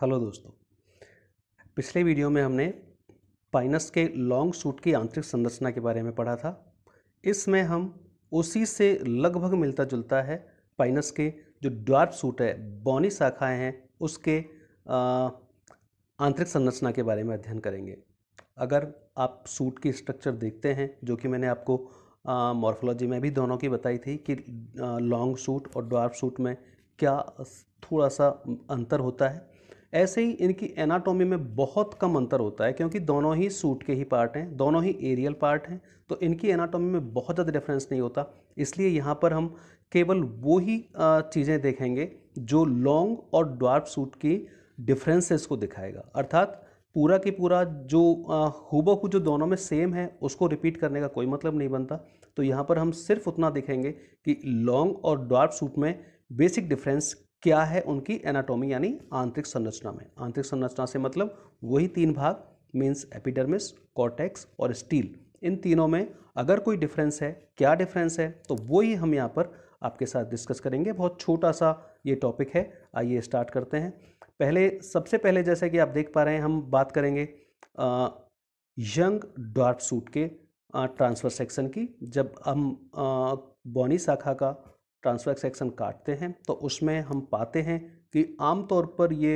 hello दोस्तों पिछले video में हमने पाइनस के लॉन्ग सूट की आंतरिक संरचना के बारे में पढ़ा था इसमें हम उसी से लगभग मिलता जुलता है पाइनस के जो ड्वार्फ सूट है बौनी शाखाएं हैं उसके आंतरिक संरचना के बारे में अध्ययन करेंगे अगर आप सूट की स्ट्रक्चर देखते हैं जो कि मैंने आपको मॉर्फोलॉजी में भी दोनों की बताई थी कि लॉन्ग सूट और ड्वार्फ सूट में क्या थोड़ा सा अंतर होता है ऐसे ही इनकी एनाटॉमी में बहुत कम अंतर होता है क्योंकि दोनों ही सूट के ही पार्ट हैं दोनों ही एरियल पार्ट हैं तो इनकी एनाटॉमी में बहुत ज़्यादा डिफरेंस नहीं होता इसलिए यहाँ पर हम केवल वो ही चीज़ें देखेंगे जो लॉन्ग और ड्वार्फ सूट की डिफरेंसेस को दिखाएगा अर्थात पूरा के पूरा जो हुबहु जो दोनों में सेम है उसको रिपीट करने का कोई मतलब नहीं बनता तो यहाँ पर हम सिर्फ उतना देखेंगे कि लॉन्ग और डॉर्फ सूट में बेसिक डिफरेंस क्या है उनकी एनाटॉमी यानी आंतरिक संरचना में आंतरिक संरचना से मतलब वही तीन भाग मीन्स एपिडर्मिस कॉर्टेक्स और स्टील इन तीनों में अगर कोई डिफरेंस है क्या डिफरेंस है तो वही हम यहाँ पर आपके साथ डिस्कस करेंगे बहुत छोटा सा ये टॉपिक है आइए स्टार्ट करते हैं पहले सबसे पहले जैसे कि आप देख पा रहे हैं हम बात करेंगे आ, यंग डॉर्फ सूट के ट्रांसफ़र सेक्शन की जब हम बॉनी शाखा का ट्रांसफर सेक्शन काटते हैं तो उसमें हम पाते हैं कि आमतौर पर ये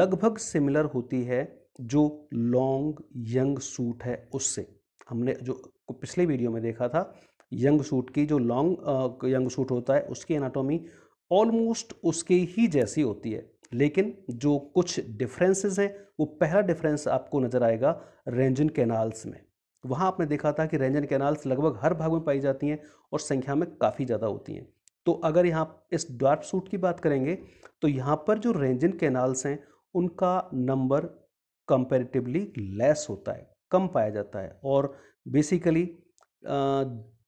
लगभग सिमिलर होती है जो लॉन्ग यंग सूट है उससे हमने जो पिछले वीडियो में देखा था यंग सूट की जो लॉन्ग यंग सूट होता है उसकी एनाटॉमी ऑलमोस्ट उसके ही जैसी होती है लेकिन जो कुछ डिफरेंसेस हैं वो पहला डिफरेंस आपको नज़र आएगा रेंजन कैनाल्स में वहाँ आपने देखा था कि रेंजन कैनाल्स लगभग हर भाग में पाई जाती हैं और संख्या में काफ़ी ज़्यादा होती हैं तो अगर यहाँ इस ड्वार्फ सूट की बात करेंगे तो यहाँ पर जो रेंजिन कैनाल्स हैं उनका नंबर कंपेरेटिवली लेस होता है कम पाया जाता है और बेसिकली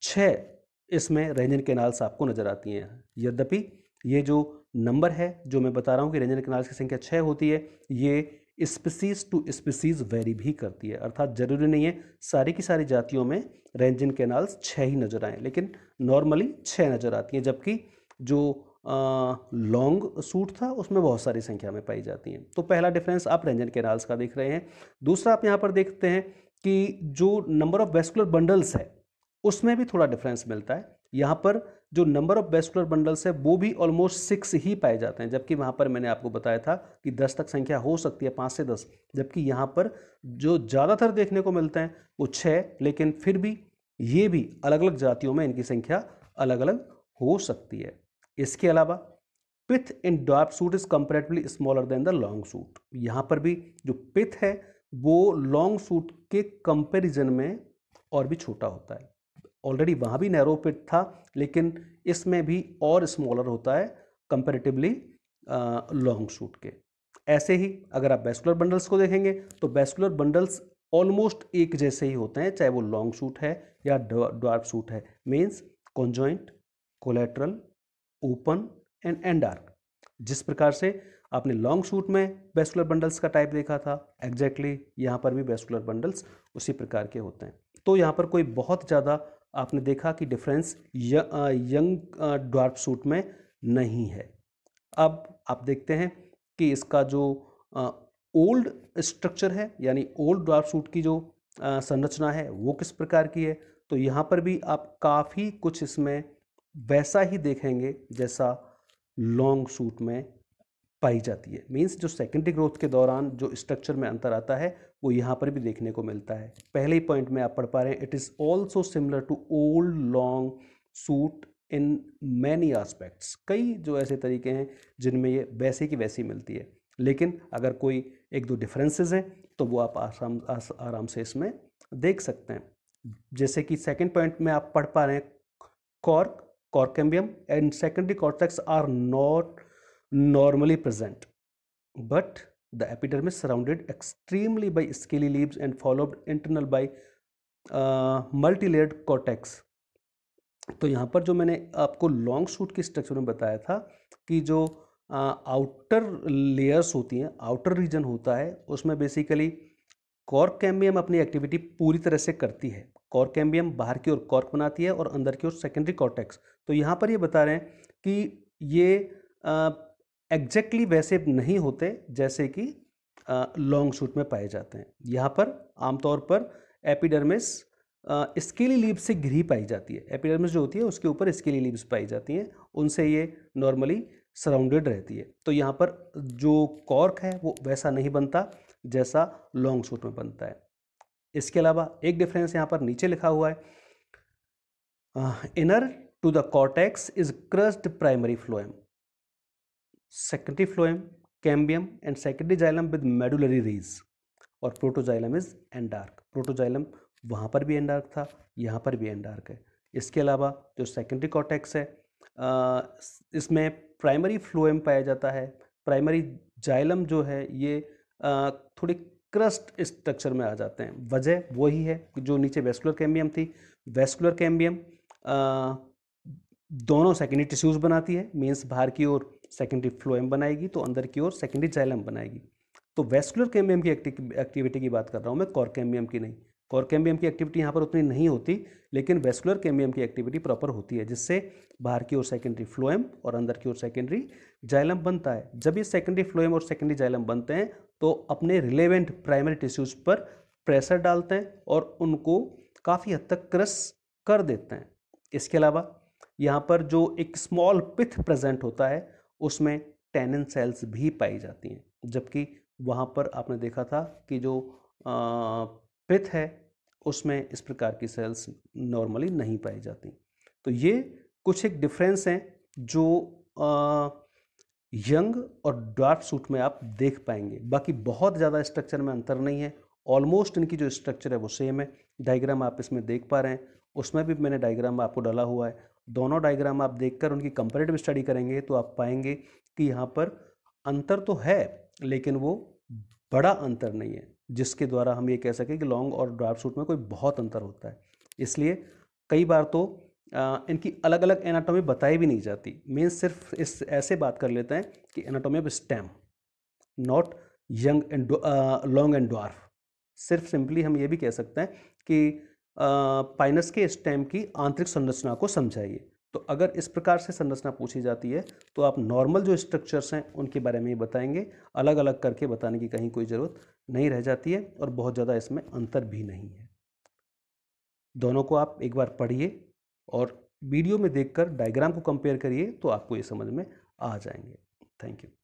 छः इसमें रेंजन कैनाल्स आपको नज़र आती हैं यद्यपि ये जो नंबर है जो मैं बता रहा हूँ कि रेंजन कैनाल्स की संख्या छः होती है ये स्पीसीज टू स्पीसीज वेरी भी करती है अर्थात जरूरी नहीं है सारी की सारी जातियों में रेंजिन कैनाल्स छः ही नज़र आएँ लेकिन नॉर्मली छः नज़र आती हैं जबकि जो लॉन्ग सूट था उसमें बहुत सारी संख्या में पाई जाती हैं तो पहला डिफरेंस आप रेंजन कैनाल्स का देख रहे हैं दूसरा आप यहाँ पर देखते हैं कि जो नंबर ऑफ वेस्कुलर बंडल्स है उसमें भी थोड़ा डिफरेंस मिलता है यहाँ पर जो नंबर ऑफ वेस्कुलर बंडल्स है वो भी ऑलमोस्ट सिक्स ही पाए जाते हैं जबकि वहाँ पर मैंने आपको बताया था कि दस तक संख्या हो सकती है पाँच से दस जबकि यहाँ पर जो ज़्यादातर देखने को मिलते हैं वो छः लेकिन फिर भी ये भी अलग अलग जातियों में इनकी संख्या अलग अलग हो सकती है इसके अलावा pith in dwarf shoot is comparatively smaller than the long shoot यहाँ पर भी जो पिथ है वो लॉन्ग सूट के कंपेरिजन में और भी छोटा होता है ऑलरेडी वहाँ भी नैरो पिट था लेकिन इसमें भी और स्मॉलर होता है कंपेरेटिवली लॉन्ग शूट के ऐसे ही अगर आप बेस्कुलर बंडल्स को देखेंगे तो बेस्कुलर बंडल्स ऑलमोस्ट एक जैसे ही होते हैं चाहे वो लॉन्ग शूट है या डार्क शूट है means conjoint collateral open and endarch जिस प्रकार से आपने लॉन्ग शूट में बेस्कुलर बंडल्स का टाइप देखा था एग्जैक्टली exactly यहाँ पर भी बेस्कुलर बंडल्स उसी प्रकार के होते हैं तो यहाँ पर कोई बहुत ज़्यादा आपने देखा कि डिफरेंस यंग ड्वार्फ सूट में नहीं है अब आप देखते हैं कि इसका जो ओल्ड स्ट्रक्चर है यानी ओल्ड ड्वार्फ सूट की जो संरचना है वो किस प्रकार की है तो यहाँ पर भी आप काफ़ी कुछ इसमें वैसा ही देखेंगे जैसा लॉन्ग सूट में पाई जाती है मीन्स जो सेकेंडरी ग्रोथ के दौरान जो स्ट्रक्चर में अंतर आता है वो यहाँ पर भी देखने को मिलता है पहले ही पॉइंट में आप पढ़ पा रहे हैं it is also similar to old long shoot in many aspects कई जो ऐसे तरीके हैं जिनमें ये वैसे की वैसी मिलती है लेकिन अगर कोई एक दो डिफरेंसेस हैं तो वो आप आराम आराम से इसमें देख सकते हैं जैसे कि सेकेंड पॉइंट में आप पढ़ पा रहे हैं cork cork cambium and secondary cortex are not normally present but The epidermis surrounded extremely by scaly leaves and followed internal by uh, cortex तो यहाँ पर जो मैंने आपको लॉन्ग शूट की स्ट्रक्चर में बताया था कि जो आउटर uh, लेयर्स होती हैं आउटर रीजन होता है उसमें बेसिकली कॉर्क कैम्बियम अपनी एक्टिविटी पूरी तरह से करती है कॉर्क कैम्बियम बाहर की ओर कॉर्क बनाती है और अंदर की ओर सेकेंडरी कॉटेक्स तो यहाँ पर ये बता रहे हैं कि ये uh, एग्जैक्टली वैसे नहीं होते जैसे कि लॉन्ग शूट में पाए जाते हैं यहाँ पर आमतौर पर एपिडर्मिस स्केली लीव से घिरी पाई जाती है एपिडर्मिस जो होती है उसके ऊपर स्केली लीव्स पाई जाती हैं उनसे ये नॉर्मली सराउंडेड रहती है तो यहाँ पर जो कॉर्क है वो वैसा नहीं बनता जैसा लॉन्ग सूट में बनता है इसके अलावा एक डिफरेंस यहाँ पर नीचे लिखा हुआ है inner to the cortex is crushed primary phloem secondary phloem, cambium and secondary xylem with medullary rays और प्रोटोजाइलम इज एंडार्क प्रोटोजाइलम वहाँ पर भी एंडार्क था यहाँ पर भी एंडार्क है इसके अलावा जो सेकेंडरी कॉटेक्स है इसमें प्राइमरी फ्लोएम पाया जाता है प्राइमरी जाइलम जो है ये थोड़ी क्रस्ट स्ट्रक्चर में आ जाते हैं वजह वही है जो नीचे वेस्कुलर कैम्बियम थी वेस्कुलर कैम्बियम दोनों सेकेंडरी टिश्यूज़ बनाती है मीन्स बाहर की ओर सेकेंडरी फ्लोएम बनाएगी तो अंदर की ओर सेकेंडरी जाइलम बनाएगी तो वेस्कुलर कैम्बियम की एक्टिविटी की बात कर रहा हूँ मैं कॉर कैम्बियम की नहीं कॉर कैम्बियम की एक्टिविटी यहाँ पर उतनी नहीं होती लेकिन वेस्कुलर कैम्बियम की एक्टिविटी प्रॉपर होती है जिससे बाहर की ओर सेकेंडरी फ्लोएम और अंदर की ओर सेकेंडरी जाइलम बनता है जब ये सेकेंडरी फ्लोएम और सेकेंडरी जाइलम बनते हैं तो अपने रिलेवेंट प्राइमरी टिश्यूज़ पर प्रेशर डालते हैं और उनको काफ़ी हद तक क्रस कर देते हैं इसके अलावा यहाँ पर जो एक स्मॉल पिथ प्रेजेंट होता है उसमें टेनन सेल्स भी पाई जाती हैं जबकि वहाँ पर आपने देखा था कि जो पिथ है उसमें इस प्रकार की सेल्स नॉर्मली नहीं पाई जाती तो ये कुछ एक डिफरेंस हैं जो आ, यंग और डार्क सूट में आप देख पाएंगे बाकी बहुत ज़्यादा स्ट्रक्चर में अंतर नहीं है ऑलमोस्ट इनकी जो स्ट्रक्चर है वो सेम है डायग्राम आप इसमें देख पा रहे हैं उसमें भी मैंने डायग्राम आपको डाला हुआ है दोनों डायग्राम आप देखकर उनकी कंपेरेटिव स्टडी करेंगे तो आप पाएंगे कि यहाँ पर अंतर तो है लेकिन वो बड़ा अंतर नहीं है जिसके द्वारा हम ये कह सकें कि लॉन्ग और ड्राफ्ट सूट में कोई बहुत अंतर होता है इसलिए कई बार तो आ, इनकी अलग अलग एनाटॉमी बताई भी नहीं जाती मेन सिर्फ इस ऐसे बात कर लेते हैं कि anatomy of stem not young and long and dwarf सिर्फ सिंपली हम ये भी कह सकते हैं कि पाइनस के स्टेम की आंतरिक संरचना को समझाइए तो अगर इस प्रकार से संरचना पूछी जाती है तो आप नॉर्मल जो स्ट्रक्चर्स हैं उनके बारे में ही बताएंगे अलग अलग करके बताने की कहीं कोई ज़रूरत नहीं रह जाती है और बहुत ज़्यादा इसमें अंतर भी नहीं है दोनों को आप एक बार पढ़िए और वीडियो में देखकर डायग्राम को कंपेयर करिए तो आपको ये समझ में आ जाएंगे थैंक यू